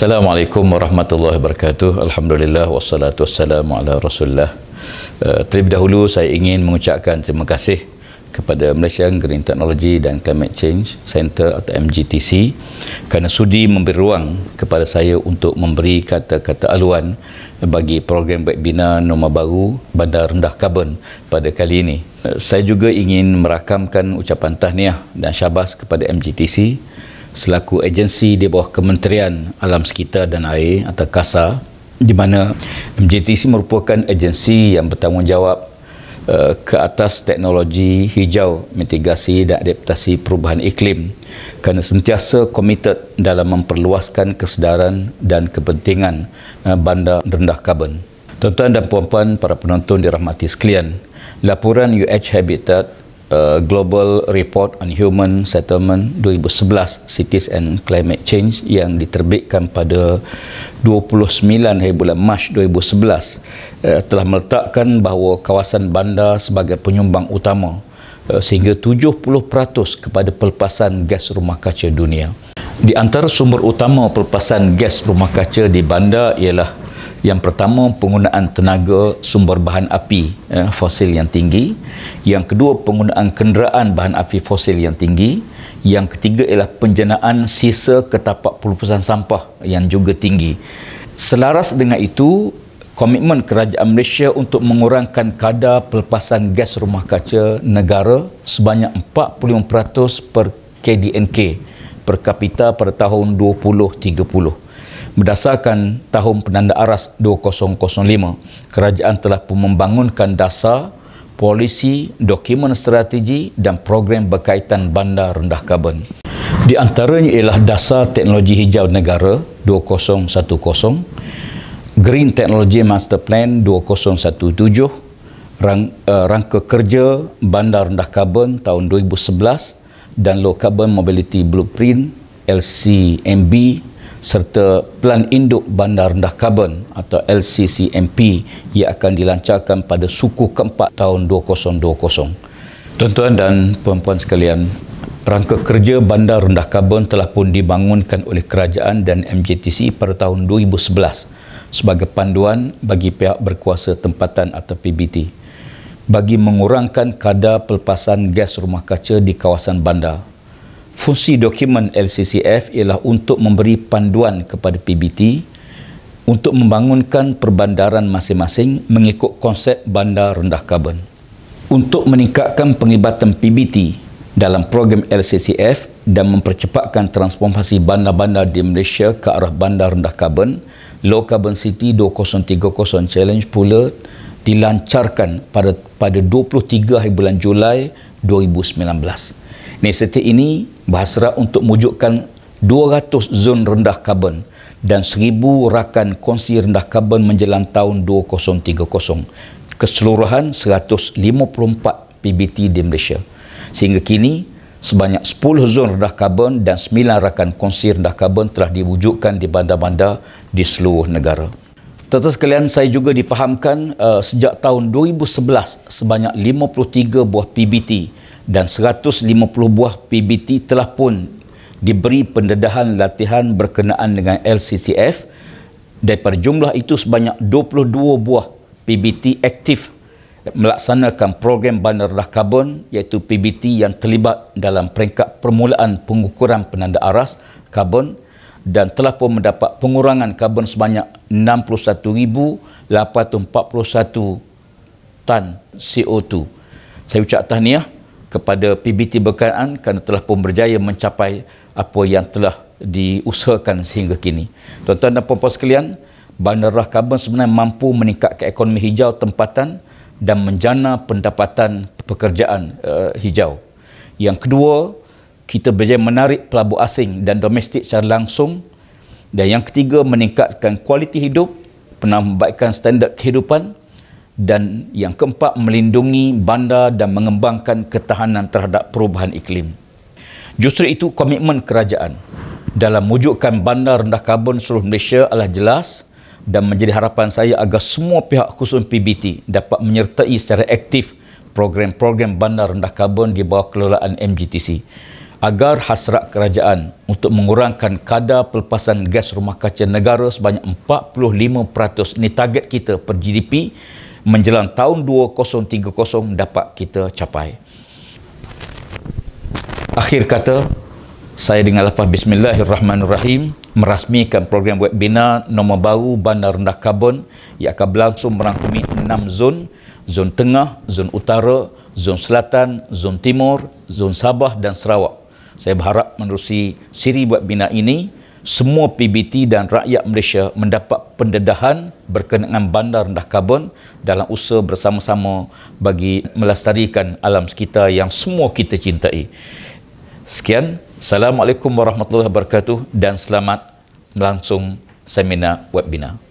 Assalamualaikum warahmatullahi wabarakatuh. Alhamdulillah wassalatu wassalamu ala Rasulillah. Uh, terlebih dahulu saya ingin mengucapkan terima kasih kepada Malaysia Green Technology dan Climate Change Center atau MGTC kerana sudi memberi ruang kepada saya untuk memberi kata-kata aluan bagi program webinar norma baru bandar rendah karbon pada kali ini. Uh, saya juga ingin merakamkan ucapan tahniah dan syabas kepada MGTC selaku agensi di bawah Kementerian Alam Sekitar dan Air atau KASA di mana MJTC merupakan agensi yang bertanggungjawab uh, ke atas teknologi hijau mitigasi dan adaptasi perubahan iklim kerana sentiasa komited dalam memperluaskan kesedaran dan kepentingan uh, bandar rendah karbon. Tuan-tuan dan puan-puan, para penonton dirahmati sekalian, laporan UH Habitat Uh, Global Report on Human Settlement 2011 Cities and Climate Change yang diterbitkan pada 29 hari bulan Mac 2011 uh, telah meletakkan bahawa kawasan bandar sebagai penyumbang utama uh, sehingga 70% kepada pelepasan gas rumah kaca dunia. Di antara sumber utama pelepasan gas rumah kaca di bandar ialah yang pertama penggunaan tenaga sumber bahan api eh, fosil yang tinggi. Yang kedua penggunaan kenderaan bahan api fosil yang tinggi. Yang ketiga ialah penjenaan sisa ketapak pelupusan sampah yang juga tinggi. Selaras dengan itu, komitmen kerajaan Malaysia untuk mengurangkan kadar pelepasan gas rumah kaca negara sebanyak 45% per KDNK per kapita pada tahun 2030 berdasarkan tahun penanda aras 2005 kerajaan telah pun membangunkan dasar polisi, dokumen strategi dan program berkaitan bandar rendah karbon. Di antaranya ialah dasar teknologi hijau negara 2010, Green Technology Master Plan 2017, rang, uh, rangka kerja bandar rendah karbon tahun 2011 dan Low Carbon Mobility Blueprint LCMB serta Plan Induk Bandar Rendah Karbon atau LCCMP yang akan dilancarkan pada suku keempat tahun 2020. Tuan-tuan dan puan-puan sekalian, rangka kerja Bandar Rendah Karbon telah pun dibangunkan oleh kerajaan dan MJTC pada tahun 2011 sebagai panduan bagi pihak berkuasa tempatan atau PBT bagi mengurangkan kadar pelepasan gas rumah kaca di kawasan bandar fungsi dokumen LCCF ialah untuk memberi panduan kepada PBT untuk membangunkan perbandaran masing-masing mengikut konsep bandar rendah karbon. Untuk meningkatkan penglibatan PBT dalam program LCCF dan mempercepatkan transformasi bandar-bandar di Malaysia ke arah bandar rendah karbon, Low Carbon City 2030 Challenge pula dilancarkan pada pada 23 hari bulan Julai 2019. Inisiatif ini berhasrat untuk mewujudkan 200 zon rendah karbon dan 1000 rakan kongsi rendah karbon menjelang tahun 2030 keseluruhan 154 PBT di Malaysia. Sehingga kini sebanyak 10 zon rendah karbon dan 9 rakan kongsi rendah karbon telah diwujudkan di bandar-bandar di seluruh negara. Tetapi sekalian saya juga difahamkan uh, sejak tahun 2011 sebanyak 53 buah PBT dan 150 buah PBT telah pun diberi pendedahan latihan berkenaan dengan LCCF daripada jumlah itu sebanyak 22 buah PBT aktif melaksanakan program bandar rendah karbon iaitu PBT yang terlibat dalam peringkat permulaan pengukuran penanda aras karbon dan telah pun mendapat pengurangan karbon sebanyak 61,841 tan CO2. Saya ucap tahniah kepada PBT berkenaan kerana telah pun berjaya mencapai apa yang telah diusahakan sehingga kini. Tuan-tuan dan puan-puan sekalian, Bandar Rah Karbon sebenarnya mampu meningkatkan ekonomi hijau tempatan dan menjana pendapatan pekerjaan uh, hijau. Yang kedua, kita berjaya menarik pelabur asing dan domestik secara langsung. Dan yang ketiga, meningkatkan kualiti hidup, penambahkan standar kehidupan, dan yang keempat melindungi bandar dan mengembangkan ketahanan terhadap perubahan iklim. Justru itu komitmen kerajaan dalam wujudkan bandar rendah karbon seluruh Malaysia adalah jelas dan menjadi harapan saya agar semua pihak khusus PBT dapat menyertai secara aktif program-program bandar rendah karbon di bawah kelolaan MGTC agar hasrat kerajaan untuk mengurangkan kadar pelepasan gas rumah kaca negara sebanyak 45% ini target kita per GDP menjelang tahun 2030 dapat kita capai. Akhir kata, saya dengan lepas Bismillahirrahmanirrahim merasmikan program webinar nombor baru Bandar Rendah Karbon yang akan berlangsung merangkumi 6 zon zon tengah, zon utara, zon selatan, zon timur, zon Sabah dan Sarawak. Saya berharap menerusi siri webinar ini semua PBT dan rakyat Malaysia mendapat pendedahan berkenaan bandar rendah karbon dalam usaha bersama-sama bagi melestarikan alam sekitar yang semua kita cintai. Sekian, Assalamualaikum warahmatullahi wabarakatuh dan selamat melangsung seminar webinar.